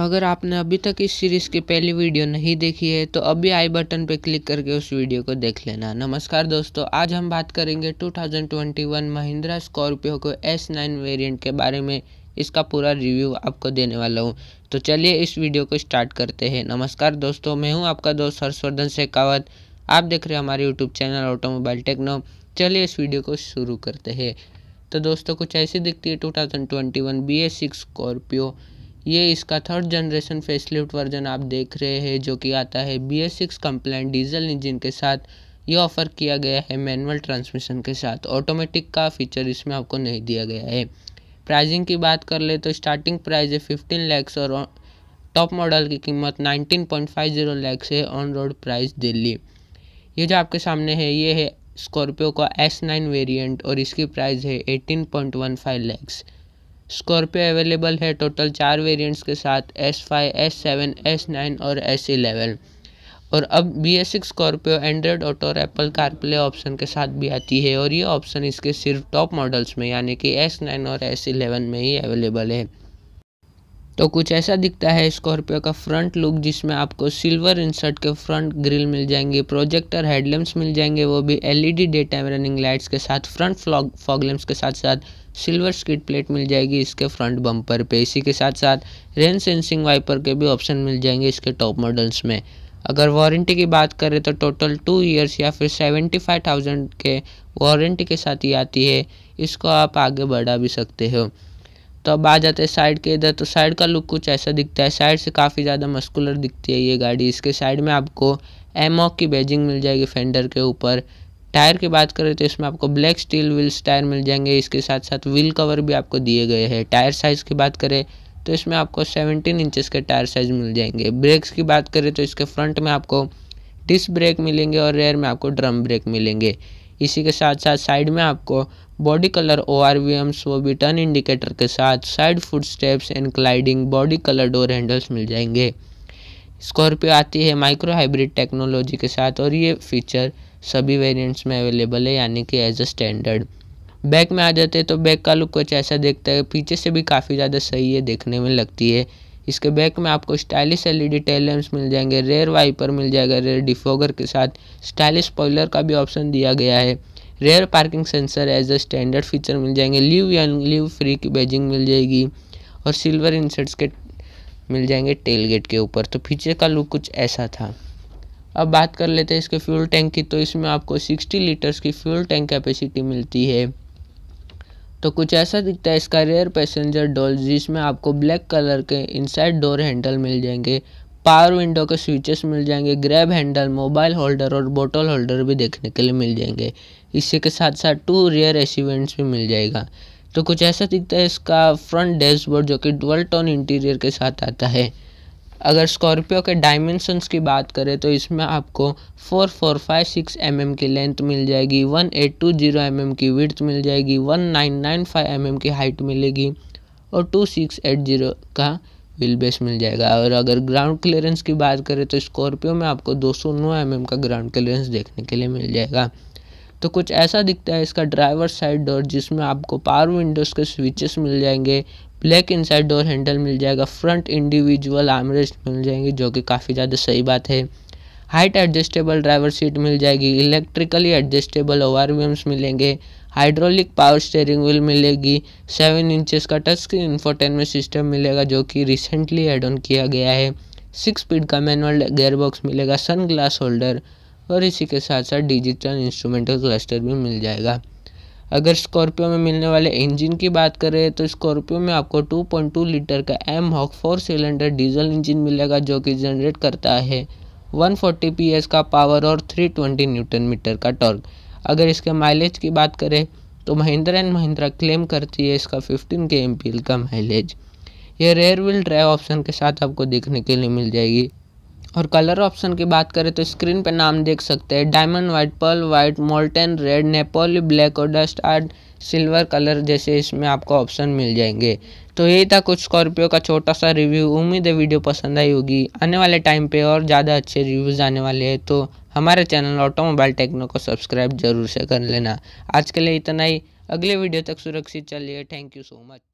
अगर आपने अभी तक इस सीरीज़ की पहली वीडियो नहीं देखी है तो अभी आई बटन पर क्लिक करके उस वीडियो को देख लेना नमस्कार दोस्तों आज हम बात करेंगे 2021 महिंद्रा स्कॉर्पियो को S9 वेरिएंट के बारे में इसका पूरा रिव्यू आपको देने वाला हूँ तो चलिए इस वीडियो को स्टार्ट करते हैं नमस्कार दोस्तों मैं हूँ आपका दोस्त हर्षवर्धन शेखावत आप देख रहे हैं हमारे यूट्यूब चैनल ऑटोमोबाइल टेक्नो चलिए इस वीडियो को शुरू करते हैं तो दोस्तों कुछ ऐसी दिखती है two thousand twenty one B S six Scorpio ये इसका थर्ड जनरेशन फेसलिफ्ट वर्जन आप देख रहे हैं जो कि आता है B S six compliant diesel engine के साथ ये ऑफ़र किया गया है मैनुअल ट्रांसमिशन के साथ ऑटोमेटिक का फीचर इसमें आपको नहीं दिया गया है प्राइजिंग की बात कर ले तो स्टार्टिंग प्राइस है फिफ्टीन लैक्स और टॉप मॉडल की कीमत 19.50 लैक्स है ऑन रोड प्राइस दिल्ली ये जो आपके सामने है ये है स्कॉर्पियो का एस नाइन वेरियंट और इसकी प्राइस है 18.15 लैक्स स्कॉर्पियो अवेलेबल है टोटल चार वेरिएंट्स के साथ S five S seven S nine और एस इलेवन और अब B S six Scorpio Android auto और एप्पल कारप्ले ऑप्शन के साथ भी आती है और ये ऑप्शन इसके सिर्फ टॉप मॉडल्स में यानी कि एस नाइन और एस इलेवन में ही अवेलेबल है तो कुछ ऐसा दिखता है स्कॉर्पियो का फ्रंट लुक जिसमें आपको सिल्वर इंसर्ट के फ्रंट ग्रिल मिल जाएंगे प्रोजेक्टर हेडलैम्प्स मिल जाएंगे वो भी LED day time running lights के साथ फ्रंट फ्लॉग फॉग लैम्प्स के साथ साथ सिल्वर स्किड प्लेट मिल जाएगी इसके फ्रंट बम्पर पे इसी के साथ साथ रेन सेंसिंग वाइपर के भी ऑप्शन मिल जाएंगे इसके टॉप मॉडल्स में अगर वारंटी की बात करें तो टोटल टू ईयर्स या फिर सेवेंटी फाइव थाउजेंड के वारंटी के साथ ही आती है इसको आप आगे बढ़ा भी सकते हो तो अब आ जाते हैं साइड के इधर तो साइड का लुक कुछ ऐसा दिखता है साइड से काफ़ी ज़्यादा मस्कुलर दिखती है ये गाड़ी इसके साइड में आपको एमॉक की बेजिंग मिल जाएगी फेंडर के ऊपर टायर की बात करें तो इसमें आपको ब्लैक स्टील व्हील्स टायर मिल जाएंगे इसके साथ साथ व्हील कवर भी आपको दिए गए हैं टायर साइज़ की बात करें तो इसमें आपको 17 इंचेस के टायर साइज़ मिल जाएंगे ब्रेक्स की बात करें तो इसके फ्रंट में आपको डिस्क ब्रेक मिलेंगे और रेयर में आपको ड्रम ब्रेक मिलेंगे इसी के साथ साथ साइड में आपको body colour O R V Ms वो भी टर्न इंडिकेटर के साथ side foot steps and cladding body colour door handles मिल जाएंगे स्कॉर्पियो आती है माइक्रो हाइब्रिड टेक्नोलॉजी के साथ और ये फीचर सभी वेरिएंट्स में अवेलेबल है यानी कि एज अ स्टैंडर्ड बैक में आ जाते हैं तो बैक का लुक कुछ ऐसा देखता है पीछे से भी काफ़ी ज़्यादा सही है देखने में लगती है इसके बैक में आपको stylish L E tail lamps मिल जाएंगे रेयर वाइपर मिल जाएगा रेयर डिफोगर के साथ स्टाइलिश स्पॉइलर का भी ऑप्शन दिया गया है rear parking sensor as a standard feature मिल जाएंगे लिव या लिव फ्री की बैजिंग मिल जाएगी और सिल्वर इंसर्ट्स के मिल जाएंगे टेल गेट के ऊपर तो फीचर का लुक कुछ ऐसा था अब बात कर लेते हैं इसके फ्यूल टैंक की तो इसमें आपको 60 लीटर्स की फ्यूल टैंक कैपेसिटी मिलती है तो कुछ ऐसा दिखता है इसका रेयर पैसेंजर डोल जिसमें आपको ब्लैक कलर के इनसाइड डोर हैंडल मिल जाएंगे पावर विंडो के स्विचेस मिल जाएंगे ग्रैब हैंडल मोबाइल होल्डर और बोटल होल्डर भी देखने के लिए मिल जाएंगे इसी के साथ साथ टू रियर एसीवेंट्स भी मिल जाएगा तो कुछ ऐसा दिखता है इसका फ्रंट डैशबोर्ड जो कि डुअल टोन इंटीरियर के साथ आता है अगर स्कॉर्पियो के डायमेंशंस की बात करें तो इसमें आपको four four five six M M की लेंथ मिल जाएगी one eight two zero M M की विड्थ मिल जाएगी one nine nine five M M की हाइट मिलेगी और टू सिक्स एट जीरो का व्हील बेस मिल जाएगा और अगर ग्राउंड क्लियरेंस की बात करें तो स्कॉर्पियो में आपको दो सौ नौ एम एम का ग्राउंड क्लियरेंस देखने के लिए मिल जाएगा तो कुछ ऐसा दिखता है इसका ड्राइवर साइड डोर जिसमें आपको पावर विंडोज़ के स्विचेस मिल जाएंगे ब्लैक इनसाइड डोर हैंडल मिल जाएगा फ्रंट इंडिविजुअल आर्मरेस्ट मिल जाएंगे जो कि काफ़ी ज़्यादा सही बात है हाइट एडजस्टेबल ड्राइवर सीट मिल जाएगी इलेक्ट्रिकली एडजस्टेबल ओवर मिलेंगे हाइड्रोलिक पावर स्टेयरिंग व्हील मिलेगी सेवन इंचेस का टच स्क्रीन इन्फोटेनमेंट सिस्टम मिलेगा जो कि रिसेंटली एड ऑन किया गया है सिक्स स्पीड का मैनुअल गेयरबॉक्स मिलेगा सन ग्लास होल्डर और इसी के साथ साथ डिजिटल इंस्ट्रूमेंटल क्लस्टर भी मिल जाएगा अगर स्कॉर्पियो में मिलने वाले इंजन की बात करें तो स्कॉर्पियो में आपको 2.2 लीटर का M Hawk four cylinder diesel engine मिलेगा जो कि जनरेट करता है 140 पीएस का पावर और 320 न्यूटन मीटर का टॉर्क अगर इसके माइलेज की बात करें तो महिंद्रा एंड महिंद्रा क्लेम करती है इसका 15 के एम का माइलेज ये रेयर व्हील ड्राइव ऑप्शन के साथ आपको देखने के लिए मिल जाएगी और कलर ऑप्शन की बात करें तो स्क्रीन पर नाम देख सकते हैं diamond white pearl white molten red Napoli black और डस्ट आर्ट सिल्वर कलर जैसे इसमें आपको ऑप्शन मिल जाएंगे तो यही था कुछ स्कॉर्पियो का छोटा सा रिव्यू उम्मीद है वीडियो पसंद आई होगी आने वाले टाइम पे और ज़्यादा अच्छे रिव्यूज़ आने वाले हैं तो हमारे चैनल ऑटोमोबाइल टेक्नो को सब्सक्राइब जरूर से कर लेना आज के लिए इतना ही अगले वीडियो तक सुरक्षित चलिए थैंक यू सो मच